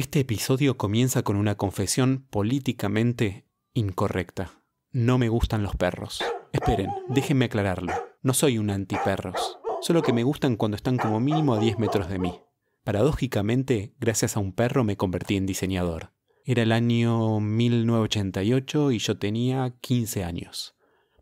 Este episodio comienza con una confesión políticamente incorrecta. No me gustan los perros. Esperen, déjenme aclararlo. No soy un antiperros. Solo que me gustan cuando están como mínimo a 10 metros de mí. Paradójicamente, gracias a un perro me convertí en diseñador. Era el año 1988 y yo tenía 15 años.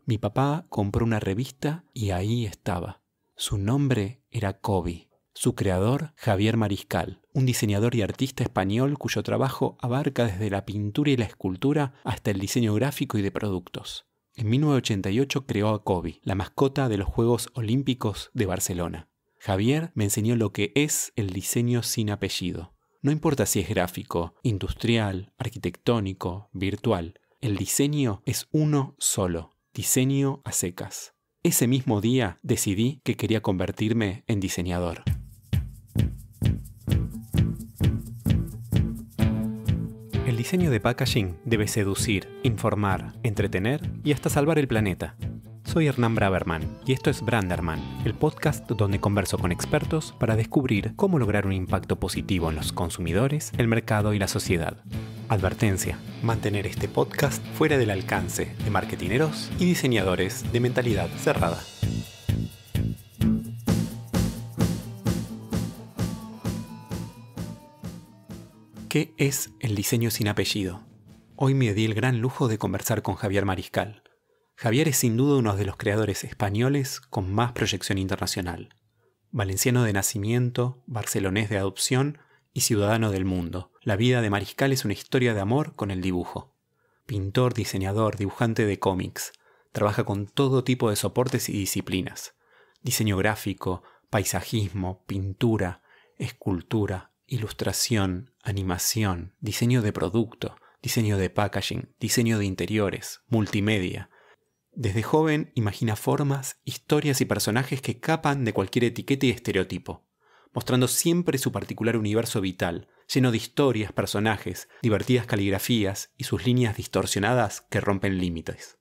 Mi papá compró una revista y ahí estaba. Su nombre era Kobe. Su creador, Javier Mariscal, un diseñador y artista español cuyo trabajo abarca desde la pintura y la escultura hasta el diseño gráfico y de productos. En 1988 creó a Kobe, la mascota de los Juegos Olímpicos de Barcelona. Javier me enseñó lo que es el diseño sin apellido. No importa si es gráfico, industrial, arquitectónico, virtual, el diseño es uno solo, diseño a secas. Ese mismo día decidí que quería convertirme en diseñador. diseño de packaging debe seducir, informar, entretener y hasta salvar el planeta. Soy Hernán Braverman y esto es Branderman, el podcast donde converso con expertos para descubrir cómo lograr un impacto positivo en los consumidores, el mercado y la sociedad. Advertencia, mantener este podcast fuera del alcance de marketineros y diseñadores de mentalidad cerrada. ¿Qué es el diseño sin apellido? Hoy me di el gran lujo de conversar con Javier Mariscal. Javier es sin duda uno de los creadores españoles con más proyección internacional. Valenciano de nacimiento, barcelonés de adopción y ciudadano del mundo. La vida de Mariscal es una historia de amor con el dibujo. Pintor, diseñador, dibujante de cómics. Trabaja con todo tipo de soportes y disciplinas. Diseño gráfico, paisajismo, pintura, escultura, ilustración, animación, diseño de producto, diseño de packaging, diseño de interiores, multimedia. Desde joven imagina formas, historias y personajes que capan de cualquier etiqueta y estereotipo, mostrando siempre su particular universo vital, lleno de historias, personajes, divertidas caligrafías y sus líneas distorsionadas que rompen límites.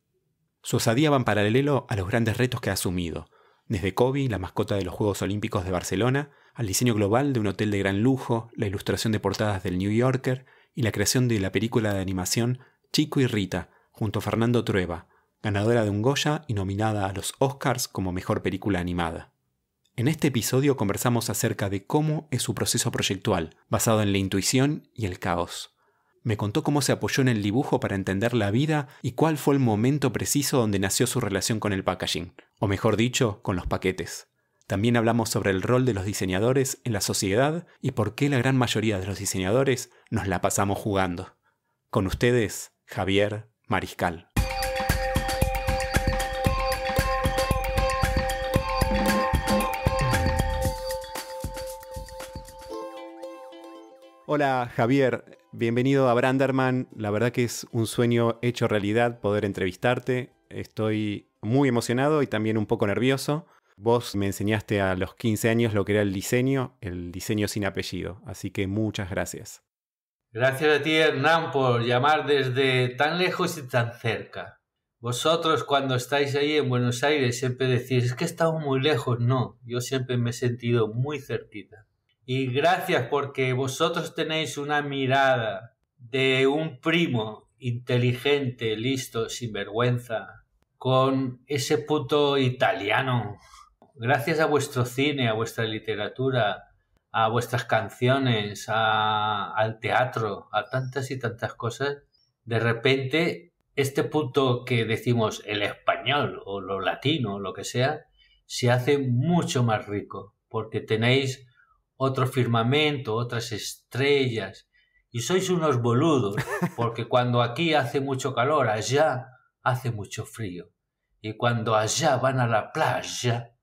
Su osadía va en paralelo a los grandes retos que ha asumido, desde Kobe, la mascota de los Juegos Olímpicos de Barcelona, al diseño global de un hotel de gran lujo, la ilustración de portadas del New Yorker y la creación de la película de animación Chico y Rita, junto a Fernando Trueba, ganadora de un Goya y nominada a los Oscars como mejor película animada. En este episodio conversamos acerca de cómo es su proceso proyectual, basado en la intuición y el caos. Me contó cómo se apoyó en el dibujo para entender la vida y cuál fue el momento preciso donde nació su relación con el packaging, o mejor dicho, con los paquetes. También hablamos sobre el rol de los diseñadores en la sociedad y por qué la gran mayoría de los diseñadores nos la pasamos jugando. Con ustedes, Javier Mariscal. Hola Javier, bienvenido a Branderman. La verdad que es un sueño hecho realidad poder entrevistarte. Estoy muy emocionado y también un poco nervioso. Vos me enseñaste a los 15 años lo que era el diseño, el diseño sin apellido. Así que muchas gracias. Gracias a ti, Hernán, por llamar desde tan lejos y tan cerca. Vosotros cuando estáis ahí en Buenos Aires siempre decís, es que estamos muy lejos. No, yo siempre me he sentido muy cerquita. Y gracias porque vosotros tenéis una mirada de un primo inteligente, listo, sin vergüenza, con ese puto italiano gracias a vuestro cine, a vuestra literatura, a vuestras canciones, al teatro, a tantas y tantas cosas, de repente este punto que decimos el español o lo latino o lo que sea, se hace mucho más rico, porque tenéis otro firmamento, otras estrellas, y sois unos boludos, porque cuando aquí hace mucho calor, allá hace mucho frío, y cuando allá van a la playa,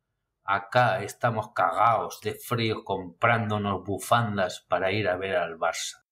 Acá estamos cagados de frío comprándonos bufandas para ir a ver al Barça.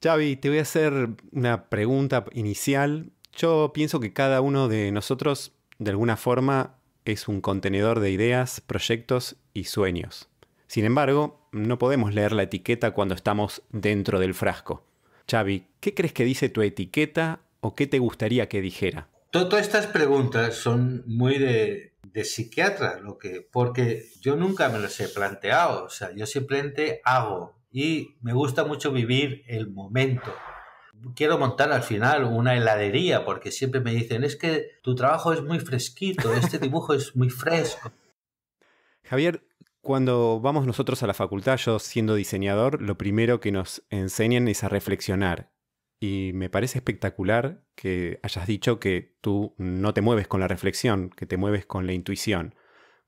Xavi, te voy a hacer una pregunta inicial. Yo pienso que cada uno de nosotros, de alguna forma, es un contenedor de ideas, proyectos y sueños. Sin embargo, no podemos leer la etiqueta cuando estamos dentro del frasco. Xavi, ¿qué crees que dice tu etiqueta o qué te gustaría que dijera? todas estas preguntas son muy de, psiquiatra, que, porque yo nunca me las he planteado, o sea, yo simplemente hago y me gusta mucho vivir el momento. Quiero montar al final una heladería porque siempre me dicen, es que tu trabajo es muy fresquito, este dibujo es muy fresco. Javier, cuando vamos nosotros a la facultad, yo siendo diseñador, lo primero que nos enseñan es a reflexionar y me parece espectacular que hayas dicho que tú no te mueves con la reflexión, que te mueves con la intuición.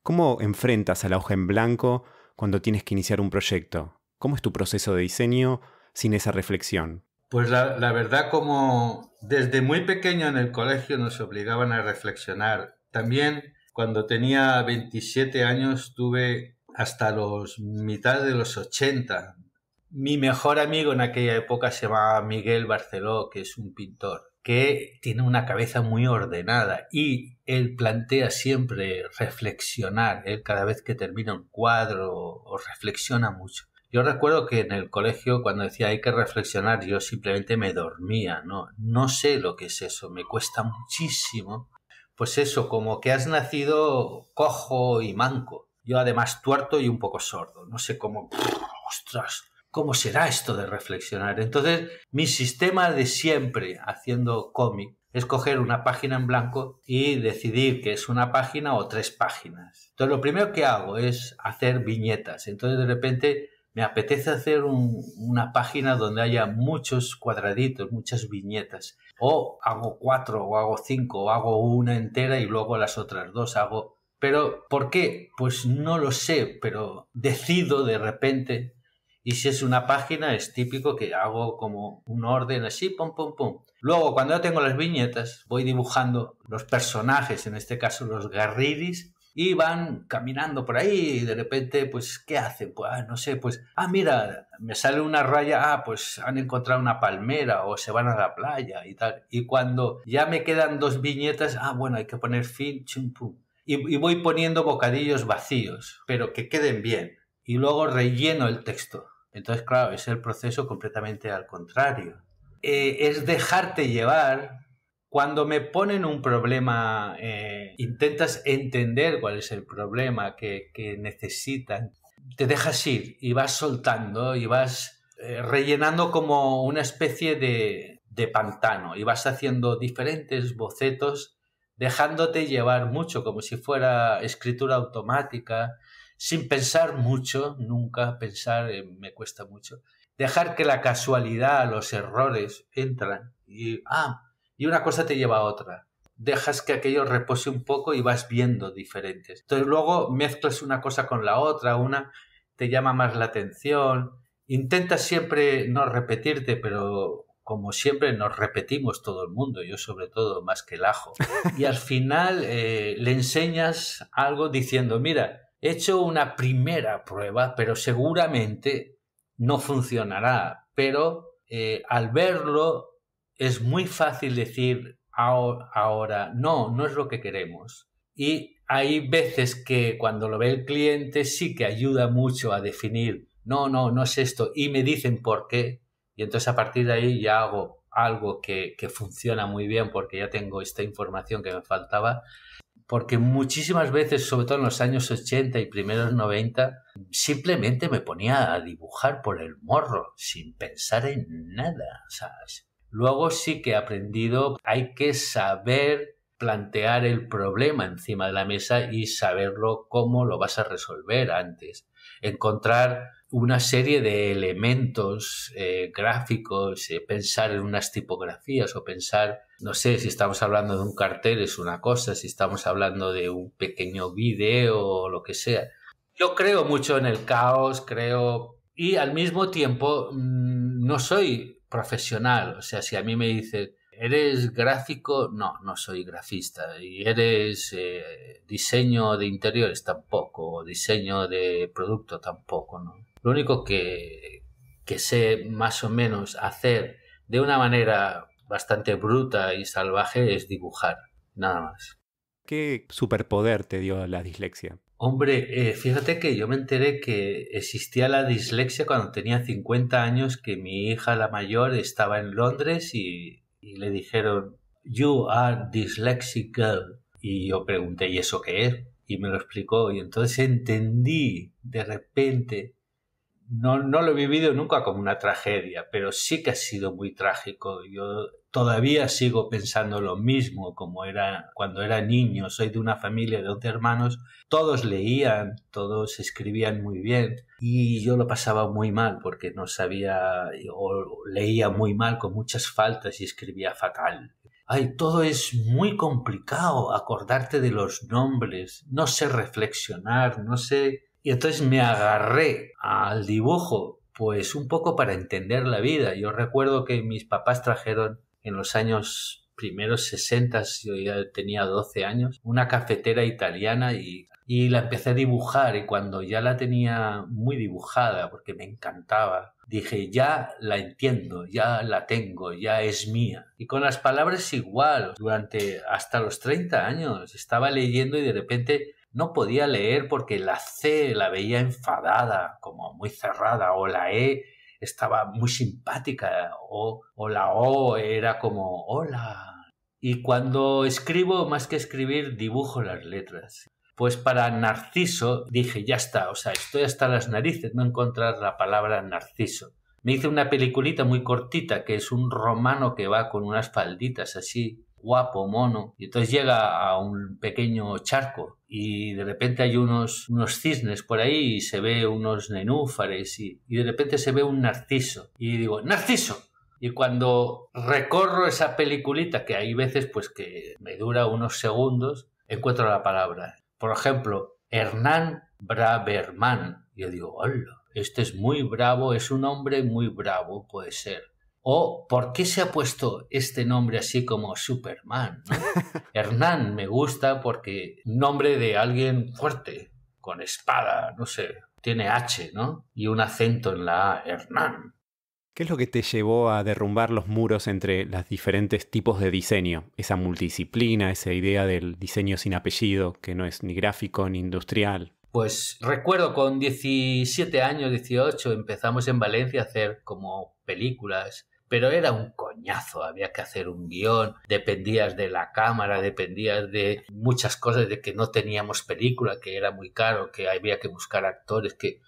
¿Cómo enfrentas a la hoja en blanco cuando tienes que iniciar un proyecto? ¿Cómo es tu proceso de diseño sin esa reflexión? Pues la, verdad como desde muy pequeño en el colegio nos obligaban a reflexionar. También cuando tenía 27 años tuve hasta los mitad de los 80 mi mejor amigo en aquella época se llamaba Miguel Barceló, que es un pintor que tiene una cabeza muy ordenada y él plantea siempre reflexionar. Él cada vez que termina un cuadro o reflexiona mucho. Yo recuerdo que en el colegio cuando decía hay que reflexionar yo simplemente me dormía, no, no sé lo que es eso, me cuesta muchísimo. Pues eso, como que has nacido cojo y manco. Yo además tuerto y un poco sordo, no sé cómo, ostras, ¿Cómo será esto de reflexionar? Entonces, mi sistema de siempre haciendo cómic es coger una página en blanco y decidir que es una página o tres páginas. Entonces, lo primero que hago es hacer viñetas. Entonces, de repente, me apetece hacer una página donde haya muchos cuadraditos, muchas viñetas. O hago cuatro, o hago cinco, o hago una entera y luego las otras dos hago. Pero, ¿por qué? Pues no lo sé, pero decido de repente y si es una página, es típico que hago como un orden así, pum, pum, pum. Luego, cuando ya tengo las viñetas, voy dibujando los personajes, en este caso los garridis, y van caminando por ahí y de repente, pues, ¿qué hacen? Pues, ah, no sé, pues, ah, mira, me sale una raya, ah, pues han encontrado una palmera o se van a la playa y tal. Y cuando ya me quedan dos viñetas, ah, bueno, hay que poner fin, chum, pum. y voy poniendo bocadillos vacíos, pero que queden bien. Y luego relleno el texto. Entonces, claro, es el proceso completamente al contrario. Eh, es dejarte llevar. Cuando me ponen un problema, eh, intentas entender cuál es el problema que, que, necesitan. Te dejas ir y vas soltando y vas eh, rellenando como una especie de, de pantano y vas haciendo diferentes bocetos, dejándote llevar mucho, como si fuera escritura automática sin pensar mucho, nunca pensar eh, me cuesta mucho, dejar que la casualidad, los errores entran y, ah, y una cosa te lleva a otra. Dejas que aquello repose un poco y vas viendo diferentes. Entonces luego mezclas una cosa con la otra, una te llama más la atención. Intentas siempre no repetirte, pero como siempre nos repetimos todo el mundo, yo sobre todo más que el ajo. Y al final eh, le enseñas algo diciendo, mira, He hecho una primera prueba, pero seguramente no funcionará. Pero eh, al verlo es muy fácil decir ahora, no, no es lo que queremos. Y hay veces que cuando lo ve el cliente sí que ayuda mucho a definir, no, no, no es esto, y me dicen por qué. Y entonces a partir de ahí ya hago algo que, que funciona muy bien porque ya tengo esta información que me faltaba porque muchísimas veces, sobre todo en los años 80 y primeros 90, simplemente me ponía a dibujar por el morro, sin pensar en nada, Luego sí que he aprendido, hay que saber plantear el problema encima de la mesa y saberlo cómo lo vas a resolver antes. Encontrar una serie de elementos eh, gráficos, eh, pensar en unas tipografías o pensar, no sé, si estamos hablando de un cartel es una cosa, si estamos hablando de un pequeño video o lo que sea. Yo creo mucho en el caos, creo, y al mismo tiempo mm, no soy profesional, o sea, si a mí me dicen, ¿eres gráfico? No, no soy grafista. ¿Y eres eh, diseño de interiores? Tampoco, o diseño de producto tampoco, ¿no? Lo único que, que sé más o menos hacer de una manera bastante bruta y salvaje es dibujar, nada más. ¿Qué superpoder te dio la dislexia? Hombre, eh, fíjate que yo me enteré que existía la dislexia cuando tenía 50 años, que mi hija la mayor estaba en Londres y, le dijeron, You are dyslexic Y yo pregunté, ¿y eso qué es? Y me lo explicó y entonces entendí de repente no, lo he vivido nunca como una tragedia, pero sí que ha sido muy trágico. Yo todavía sigo pensando lo mismo como era cuando era niño. Soy de una familia de 11 hermanos. Todos leían, todos escribían muy bien y yo lo pasaba muy mal porque no sabía o leía muy mal con muchas faltas y escribía fatal. Ay, todo es muy complicado acordarte de los nombres, no sé reflexionar, no sé y entonces me agarré al dibujo, pues un poco para entender la vida. Yo recuerdo que mis papás trajeron en los años primeros 60, yo ya tenía 12 años, una cafetera italiana y, la empecé a dibujar y cuando ya la tenía muy dibujada, porque me encantaba, dije, ya la entiendo, ya la tengo, ya es mía. Y con las palabras igual, durante hasta los 30 años, estaba leyendo y de repente no podía leer porque la C la veía enfadada, como muy cerrada, o la E estaba muy simpática, o, o la O era como hola. Y cuando escribo, más que escribir, dibujo las letras. Pues para Narciso dije, ya está, o sea, estoy hasta las narices, no encontrar la palabra Narciso. Me hice una peliculita muy cortita, que es un romano que va con unas falditas así, guapo, mono. Y entonces llega a un pequeño charco y de repente hay unos, unos cisnes por ahí y se ve unos nenúfares y, de repente se ve un narciso. Y digo, narciso. Y cuando recorro esa peliculita, que hay veces pues que me dura unos segundos, encuentro la palabra. Por ejemplo, Hernán Braverman. Yo digo, hola, este es muy bravo, es un hombre muy bravo, puede ser o por qué se ha puesto este nombre así como Superman. Hernán me gusta porque nombre de alguien fuerte, con espada, no sé, tiene H, ¿no? Y un acento en la A, Hernán. ¿Qué es lo que te llevó a derrumbar los muros entre los diferentes tipos de diseño? Esa multidisciplina, esa idea del diseño sin apellido, que no es ni gráfico ni industrial. Pues recuerdo con 17 años, 18, empezamos en Valencia a hacer como películas pero era un coñazo, había que hacer un guión, dependías de la cámara, dependías de muchas cosas, de que no teníamos película, que era muy caro, que había que buscar actores, que...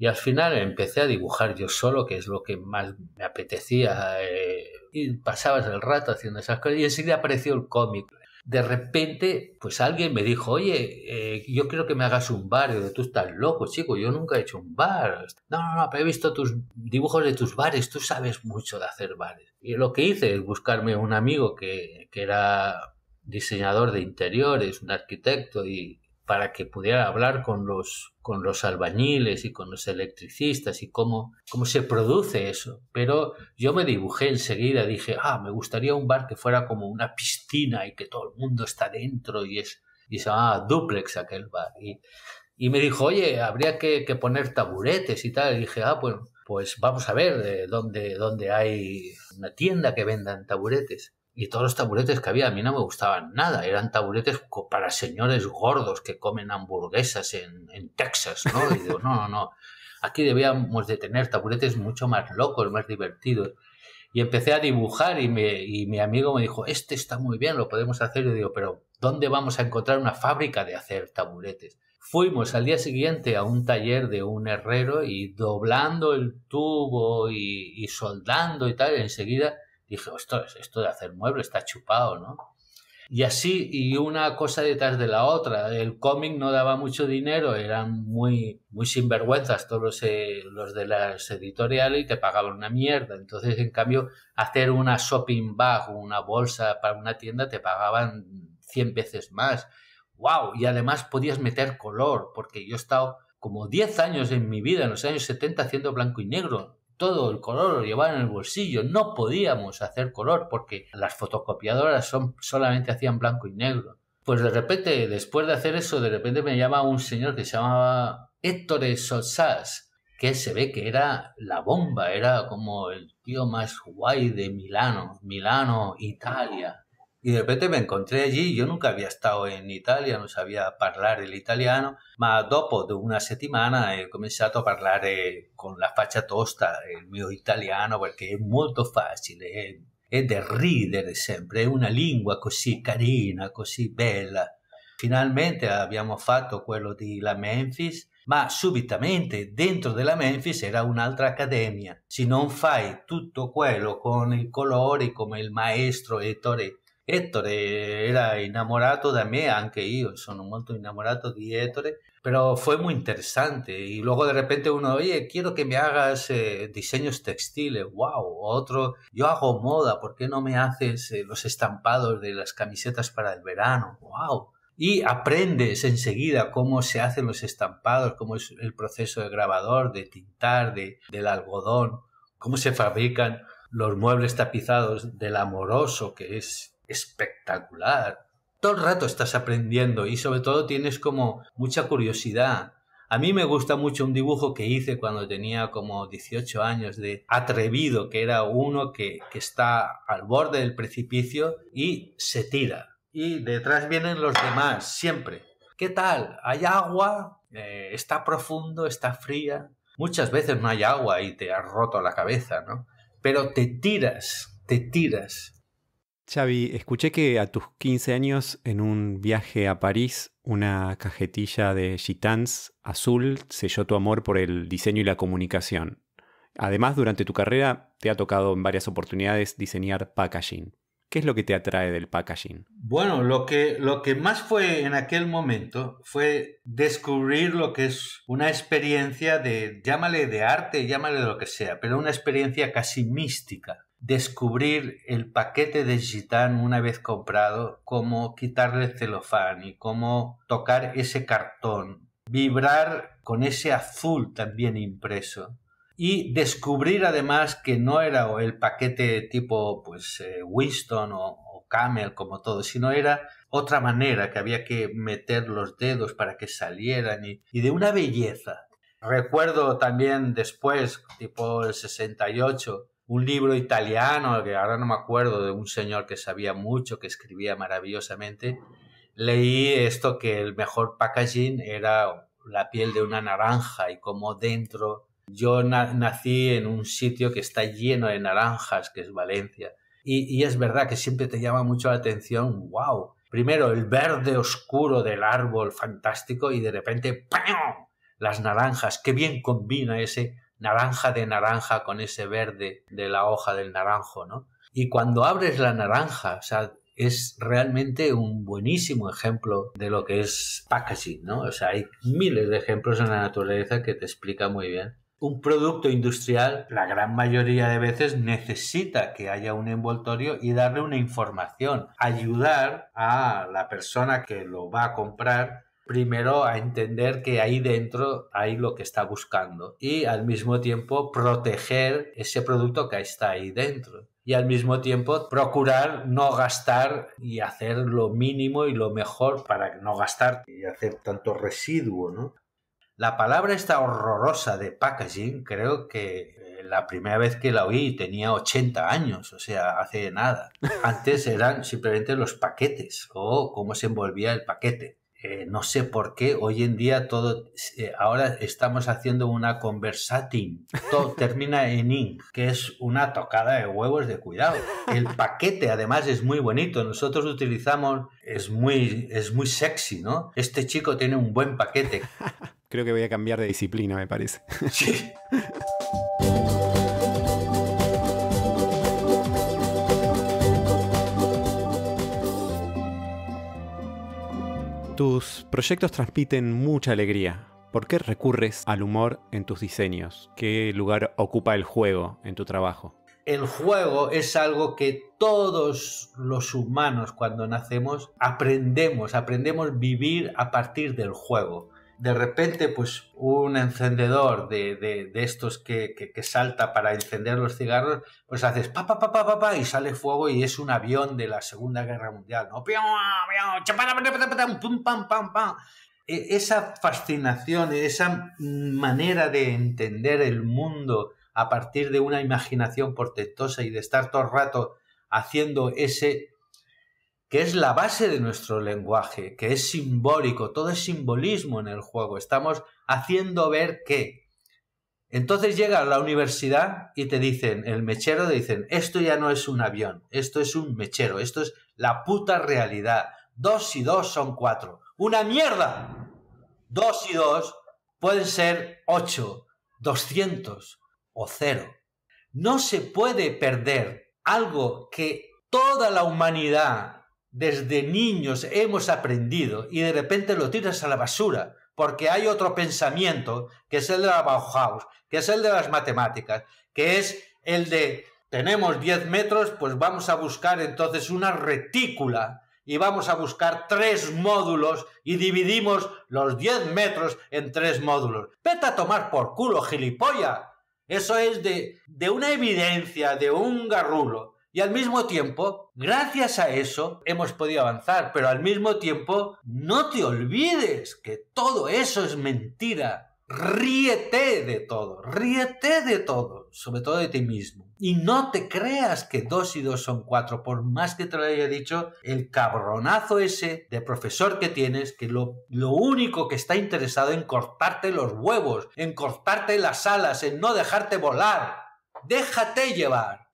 Y al final empecé a dibujar yo solo, que es lo que más me apetecía. Eh, y pasabas el rato haciendo esas cosas. Y enseguida apareció el cómic de repente, pues alguien me dijo, oye, eh, yo quiero que me hagas un bar. Y yo, tú estás loco, chico, yo nunca he hecho un bar. No, no, no, pero he visto tus dibujos de tus bares, tú sabes mucho de hacer bares. Y lo que hice es buscarme un amigo que, que era diseñador de interiores, un arquitecto, y, para que pudiera hablar con los, con los albañiles y con los electricistas y cómo, cómo se produce eso. Pero yo me dibujé enseguida, dije, ah, me gustaría un bar que fuera como una piscina y que todo el mundo está dentro y es y se llamaba Duplex aquel bar. Y, me dijo, oye, habría que, poner taburetes y tal. Y dije, ah, pues, pues vamos a ver eh, dónde, dónde hay una tienda que vendan taburetes y todos los taburetes que había a mí no me gustaban nada. Eran taburetes para señores gordos que comen hamburguesas en, en Texas, ¿no? Y digo, no, no, no. Aquí debíamos de tener taburetes mucho más locos, más divertidos. Y empecé a dibujar y, y mi amigo me dijo, este está muy bien, lo podemos hacer. Y digo, pero ¿dónde vamos a encontrar una fábrica de hacer taburetes? Fuimos al día siguiente a un taller de un herrero y doblando el tubo y, y soldando y tal, enseguida dije, esto, esto de hacer muebles está chupado, ¿no? Y así, y una cosa detrás de la otra. El cómic no daba mucho dinero, eran muy, muy sinvergüenzas todos los, eh, los de las editoriales y te pagaban una mierda. Entonces, en cambio, hacer una shopping bag, una bolsa para una tienda, te pagaban 100 veces más. ¡Wow! Y además podías meter color, porque yo he estado como 10 años en mi vida, en los años 70, haciendo blanco y negro todo el color lo llevaba en el bolsillo. No podíamos hacer color porque las fotocopiadoras son, solamente hacían blanco y negro. Pues de repente, después de hacer eso, de repente me llama un señor que se llamaba Héctor Solsas, que se ve que era la bomba, era como el tío más guay de Milano, Milano, Italia. y de repente me encontré allí, yo nunca había estado en Italia, non sabía parlare l'italiano, ma dopo una settimana ho eh, cominciato a parlare eh, con la faccia tosta il eh, mio italiano perché è molto facile, è, è da ridere sempre, è una lingua così carina, così bella. Finalmente abbiamo fatto quello di la Memphis, ma subitamente dentro della Memphis era un'altra accademia. Se non fai tutto quello con i colori come il maestro Ettore Ettore eh, era enamorado también, aunque yo son un montón enamorado de Ettore, pero fue muy interesante. Y luego de repente uno, oye, quiero que me hagas eh, diseños textiles, wow. Otro, yo hago moda, ¿por qué no me haces eh, los estampados de las camisetas para el verano? Wow. Y aprendes enseguida cómo se hacen los estampados, cómo es el proceso de grabador, de tintar, de, del algodón, cómo se fabrican los muebles tapizados del amoroso, que es espectacular. Todo el rato estás aprendiendo y sobre todo tienes como mucha curiosidad. A mí me gusta mucho un dibujo que hice cuando tenía como 18 años de atrevido, que era uno que, está al borde del precipicio y se tira. Y detrás vienen los demás, siempre. ¿Qué tal? ¿Hay agua? Eh, ¿Está profundo? ¿Está fría? Muchas veces no hay agua y te has roto la cabeza, ¿no? Pero te tiras, te tiras. Xavi, escuché que a tus 15 años, en un viaje a París, una cajetilla de Gitans azul selló tu amor por el diseño y la comunicación. Además, durante tu carrera te ha tocado en varias oportunidades diseñar packaging. ¿Qué es lo que te atrae del packaging? Bueno, lo que, más fue en aquel momento fue descubrir lo que es una experiencia de, llámale de arte, llámale de lo que sea, pero una experiencia casi mística descubrir el paquete de gitán una vez comprado, cómo quitarle el celofán y cómo tocar ese cartón, vibrar con ese azul también impreso y descubrir además que no era el paquete tipo pues eh, Winston o, Camel como todo, sino era otra manera que había que meter los dedos para que salieran y de una belleza. Recuerdo también después, tipo el 68, un libro italiano, que ahora no me acuerdo, de un señor que sabía mucho, que escribía maravillosamente, leí esto que el mejor packaging era la piel de una naranja y como dentro... Yo nací en un sitio que está lleno de naranjas, que es Valencia. Y, y, es verdad que siempre te llama mucho la atención, wow. Primero, el verde oscuro del árbol fantástico y de repente, ¡pam! Las naranjas, qué bien combina ese naranja de naranja con ese verde de la hoja del naranjo, ¿no? Y cuando abres la naranja, o sea, es realmente un buenísimo ejemplo de lo que es packaging, ¿no? O sea, hay miles de ejemplos en la naturaleza que te explica muy bien. Un producto industrial, la gran mayoría de veces, necesita que haya un envoltorio y darle una información, ayudar a la persona que lo va a comprar primero a entender que ahí dentro hay lo que está buscando y al mismo tiempo proteger ese producto que está ahí dentro y al mismo tiempo procurar no gastar y hacer lo mínimo y lo mejor para no gastar y hacer tanto residuo, ¿no? La palabra está horrorosa de packaging, creo que eh, la primera vez que la oí tenía 80 años, o sea, hace nada. Antes eran simplemente los paquetes o cómo se envolvía el paquete. Eh, no sé por qué, hoy en día todo, eh, ahora estamos haciendo una conversating, todo termina en ing, que es una tocada de huevos de cuidado. El paquete además es muy bonito, nosotros utilizamos, es muy, es muy sexy, ¿no? Este chico tiene un buen paquete. Creo que voy a cambiar de disciplina, me parece. Sí. tus proyectos transmiten mucha alegría, ¿por qué recurres al humor en tus diseños? ¿Qué lugar ocupa el juego en tu trabajo? El juego es algo que todos los humanos cuando nacemos aprendemos, aprendemos vivir a partir del juego de repente, pues un encendedor de, de, de estos que, que, salta para encender los cigarros, pues haces pa, pa, pa, pa, pa, pa, y sale fuego y es un avión de la Segunda Guerra Mundial, ¿no? pam, pam, pam. E, esa fascinación, esa manera de entender el mundo a partir de una imaginación portentosa y de estar todo el rato haciendo ese que es la base de nuestro lenguaje, que es simbólico, todo es simbolismo en el juego, estamos haciendo ver que. Entonces llega a la universidad y te dicen, el mechero, te dicen, esto ya no es un avión, esto es un mechero, esto es la puta realidad. Dos y dos son cuatro. ¡Una mierda! Dos y dos pueden ser ocho, doscientos o cero. No se puede perder algo que toda la humanidad desde niños hemos aprendido y de repente lo tiras a la basura, porque hay otro pensamiento, que es el de la Bauhaus, que es el de las matemáticas, que es el de tenemos 10 metros, pues vamos a buscar entonces una retícula y vamos a buscar tres módulos y dividimos los 10 metros en tres módulos. Vete a tomar por culo, gilipollas. Eso es de, de una evidencia, de un garrulo y al mismo tiempo, gracias a eso, hemos podido avanzar, pero al mismo tiempo, no te olvides que todo eso es mentira. Ríete de todo, ríete de todo, sobre todo de ti mismo. Y no te creas que dos y dos son cuatro, por más que te lo haya dicho, el cabronazo ese de profesor que tienes, que lo, lo único que está interesado en cortarte los huevos, en cortarte las alas, en no dejarte volar. Déjate llevar.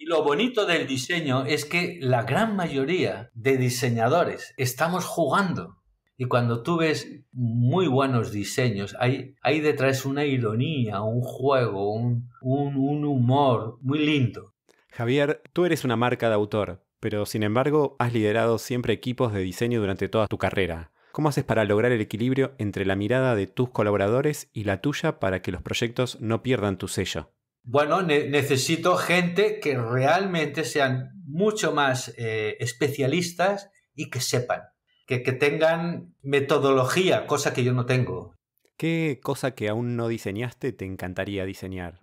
Y lo bonito del diseño es que la gran mayoría de diseñadores estamos jugando. Y cuando tú ves muy buenos diseños, hay, detrás una ironía, un juego, un humor muy lindo. Javier, tú eres una marca de autor, pero sin embargo has liderado siempre equipos de diseño durante toda tu carrera. ¿Cómo haces para lograr el equilibrio entre la mirada de tus colaboradores y la tuya para que los proyectos no pierdan tu sello? bueno, necesito gente que realmente sean mucho más eh, especialistas y que sepan, que, que tengan metodología, cosa que yo no tengo. ¿Qué cosa que aún no diseñaste te encantaría diseñar?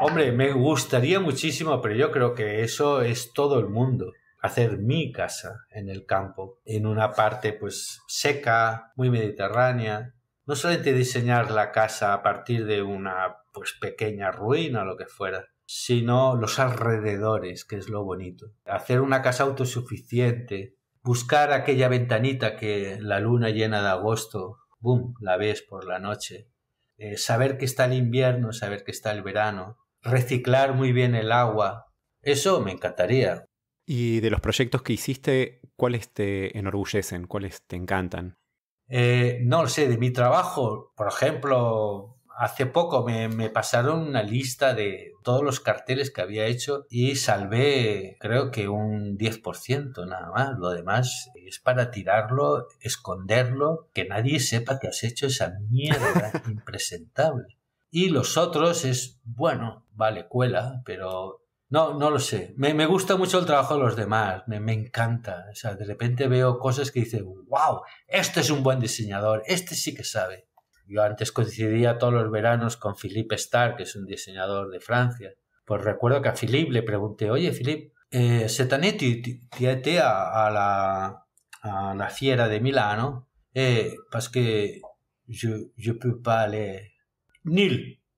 Hombre, me gustaría muchísimo, pero yo creo que eso es todo el mundo. Hacer mi casa en el campo, en una parte pues seca, muy mediterránea. No solamente diseñar la casa a partir de una pues pequeña ruina o lo que fuera, sino los alrededores, que es lo bonito. Hacer una casa autosuficiente, buscar aquella ventanita que la luna llena de agosto, boom, la ves por la noche. Eh, saber que está el invierno, saber que está el verano, reciclar muy bien el agua, eso me encantaría. Y de los proyectos que hiciste, ¿cuáles te enorgullecen? ¿Cuáles te encantan? Eh, no lo sé, de mi trabajo, por ejemplo, hace poco me, pasaron una lista de todos los carteles que había hecho y salvé creo que un 10% nada más. Lo demás es para tirarlo, esconderlo, que nadie sepa que has hecho esa mierda impresentable. Y los otros es, bueno, vale, cuela, pero no, no lo sé. Me, gusta mucho el trabajo de los demás, me, encanta. sea, de repente veo cosas que dicen, wow, este es un buen diseñador, este sí que sabe. Yo antes coincidía todos los veranos con Philippe Star, que es un diseñador de Francia. Pues recuerdo que a Philippe le pregunté, oye Philippe, eh, se tanete a, a, la, a la fiera de Milano, eh, parce que je je peux pas aller.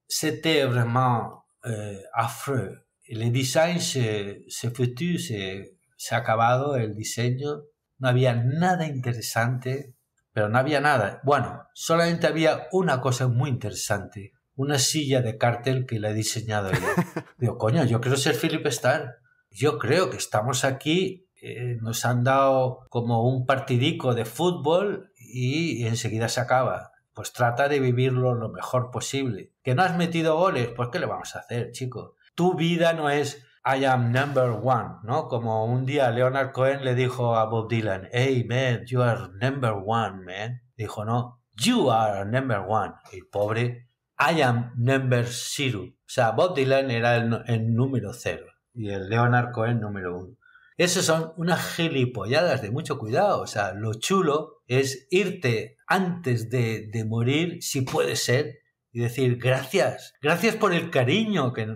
C'était vraiment euh, affreux. El design se, se fue, se, se ha acabado, el diseño. No había nada interesante pero no había nada. Bueno, solamente había una cosa muy interesante, una silla de cártel que la he diseñado yo. Digo, coño, yo quiero ser Philip Star. Yo creo que estamos aquí, eh, nos han dado como un partidico de fútbol y enseguida se acaba. Pues trata de vivirlo lo mejor posible. Que no has metido goles, pues ¿qué le vamos a hacer, chico? Tu vida no es I am number one, ¿no? Como un día Leonard Cohen le dijo a Bob Dylan, hey man, you are number one, man. Dijo, no, you are number one. El pobre, I am number zero. O sea, Bob Dylan era el, número cero y el Leonard Cohen número uno. Esas son unas gilipolladas de mucho cuidado. O sea, lo chulo es irte antes de morir, si puede ser, y decir gracias, gracias por el cariño que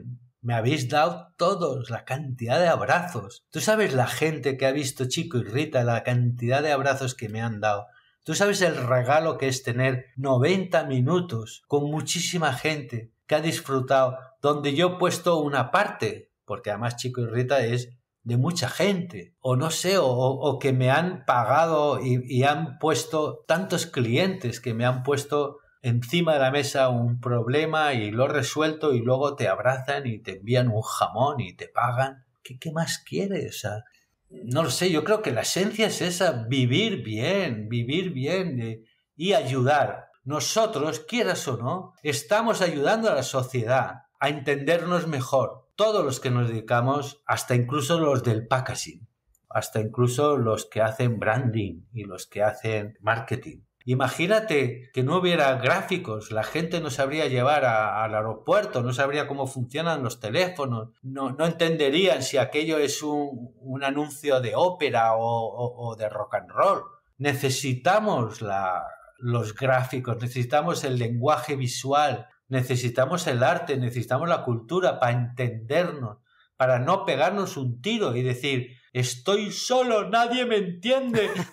me habéis dado todos la cantidad de abrazos. Tú sabes la gente que ha visto Chico y Rita, la cantidad de abrazos que me han dado. Tú sabes el regalo que es tener 90 minutos con muchísima gente que ha disfrutado, donde yo he puesto una parte, porque además Chico y Rita es de mucha gente, o no sé, o, que me han pagado y han puesto tantos clientes que me han puesto encima de la mesa un problema y lo resuelto y luego te abrazan y te envían un jamón y te pagan. ¿Qué, más quieres? Ah, no lo sé, yo creo que la esencia es esa, vivir bien, vivir bien eh, y ayudar. Nosotros, quieras o no, estamos ayudando a la sociedad a entendernos mejor. Todos los que nos dedicamos, hasta incluso los del packaging, hasta incluso los que hacen branding y los que hacen marketing Imagínate que no hubiera gráficos, la gente no sabría llevar al aeropuerto, no sabría cómo funcionan los teléfonos, no, entenderían si aquello es un, anuncio de ópera o, de rock and roll. Necesitamos los gráficos, necesitamos el lenguaje visual, necesitamos el arte, necesitamos la cultura para entendernos, para no pegarnos un tiro y decir, estoy solo, nadie me entiende.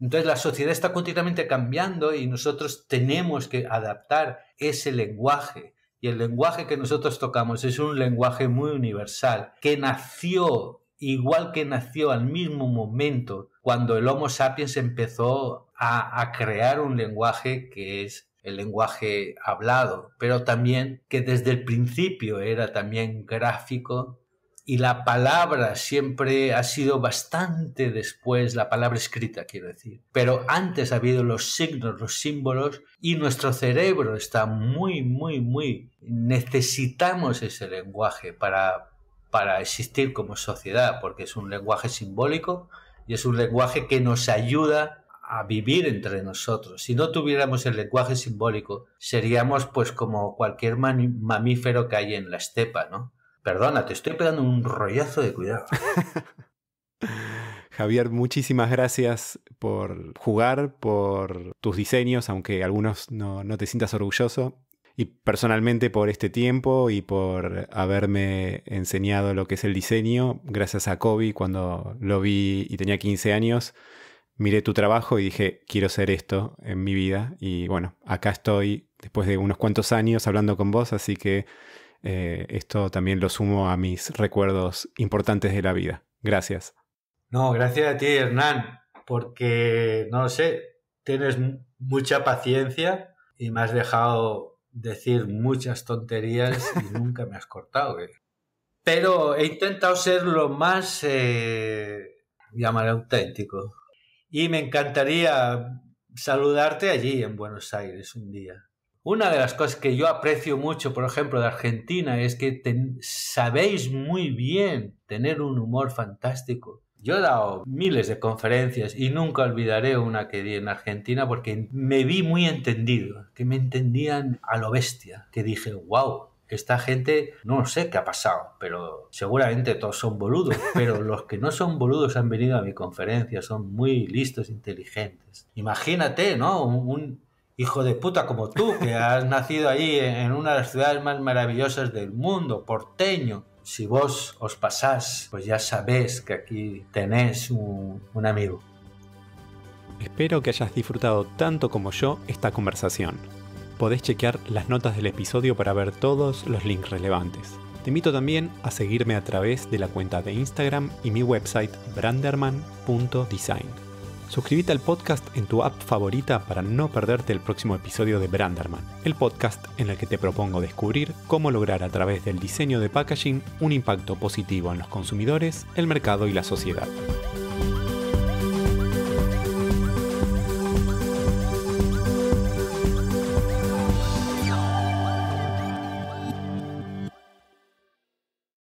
Entonces la sociedad está continuamente cambiando y nosotros tenemos que adaptar ese lenguaje. Y el lenguaje que nosotros tocamos es un lenguaje muy universal, que nació igual que nació al mismo momento cuando el Homo sapiens empezó a, crear un lenguaje que es el lenguaje hablado, pero también que desde el principio era también gráfico, y la palabra siempre ha sido bastante después, la palabra escrita, quiero decir. Pero antes ha habido los signos, los símbolos, y nuestro cerebro está muy, muy, muy... Necesitamos ese lenguaje para, para existir como sociedad, porque es un lenguaje simbólico y es un lenguaje que nos ayuda a vivir entre nosotros. Si no tuviéramos el lenguaje simbólico, seríamos pues como cualquier mamífero que hay en la estepa, ¿no? Perdona, te estoy pegando un rollazo de cuidado. Javier, muchísimas gracias por jugar, por tus diseños, aunque algunos no, te sientas orgulloso. Y personalmente por este tiempo y por haberme enseñado lo que es el diseño. Gracias a Kobe, cuando lo vi y tenía 15 años, miré tu trabajo y dije, quiero ser esto en mi vida. Y bueno, acá estoy después de unos cuantos años hablando con vos, así que eh, esto también lo sumo a mis recuerdos importantes de la vida. Gracias. No, gracias a ti, Hernán, porque, no sé, tienes mucha paciencia y me has dejado decir muchas tonterías y nunca me has cortado. Eh. Pero he intentado ser lo más, eh, auténtico. Y me encantaría saludarte allí en Buenos Aires un día. Una de las cosas que yo aprecio mucho, por ejemplo, de Argentina es que sabéis muy bien tener un humor fantástico. Yo he dado miles de conferencias y nunca olvidaré una que di en Argentina porque me vi muy entendido, que me entendían a lo bestia, que dije, wow, esta gente, no sé qué ha pasado, pero seguramente todos son boludos, pero los que no son boludos han venido a mi conferencia, son muy listos, inteligentes. Imagínate, ¿no? Un, hijo de puta como tú, que has nacido allí en una de las ciudades más maravillosas del mundo, porteño. Si vos os pasás, pues ya sabés que aquí tenés un, un amigo. Espero que hayas disfrutado tanto como yo esta conversación. Podés chequear las notas del episodio para ver todos los links relevantes. Te invito también a seguirme a través de la cuenta de Instagram y mi website branderman.design. Suscríbete al podcast en tu app favorita para no perderte el próximo episodio de Branderman, el podcast en el que te propongo descubrir cómo lograr a través del diseño de packaging un impacto positivo en los consumidores, el mercado y la sociedad.